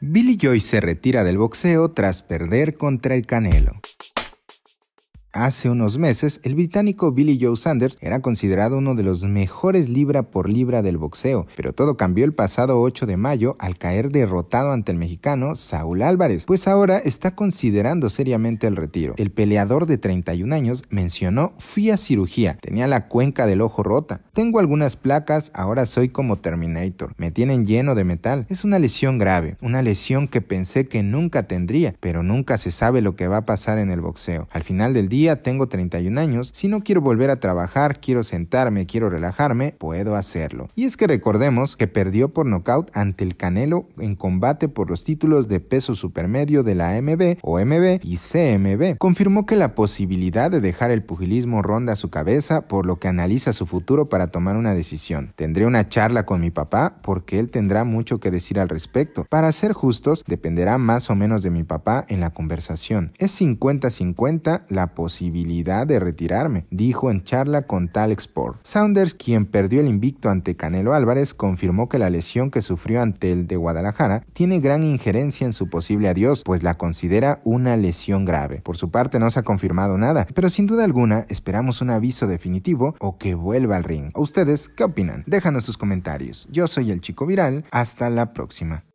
Billy Joy se retira del boxeo tras perder contra el Canelo. Hace unos meses, el británico Billy Joe Sanders era considerado uno de los mejores libra por libra del boxeo, pero todo cambió el pasado 8 de mayo al caer derrotado ante el mexicano Saúl Álvarez, pues ahora está considerando seriamente el retiro. El peleador de 31 años mencionó, fui a cirugía, tenía la cuenca del ojo rota, tengo algunas placas, ahora soy como Terminator, me tienen lleno de metal, es una lesión grave, una lesión que pensé que nunca tendría, pero nunca se sabe lo que va a pasar en el boxeo. Al final del día, tengo 31 años, si no quiero volver a trabajar, quiero sentarme, quiero relajarme, puedo hacerlo. Y es que recordemos que perdió por nocaut ante el Canelo en combate por los títulos de peso supermedio de la AMB, OMB y CMB. Confirmó que la posibilidad de dejar el pugilismo ronda su cabeza, por lo que analiza su futuro para tomar una decisión. Tendré una charla con mi papá porque él tendrá mucho que decir al respecto. Para ser justos, dependerá más o menos de mi papá en la conversación. Es 50-50 la posibilidad posibilidad de retirarme, dijo en charla con Tal Saunders, quien perdió el invicto ante Canelo Álvarez, confirmó que la lesión que sufrió ante el de Guadalajara tiene gran injerencia en su posible adiós, pues la considera una lesión grave. Por su parte no se ha confirmado nada, pero sin duda alguna esperamos un aviso definitivo o que vuelva al ring. ustedes qué opinan? Déjanos sus comentarios. Yo soy el chico viral. Hasta la próxima.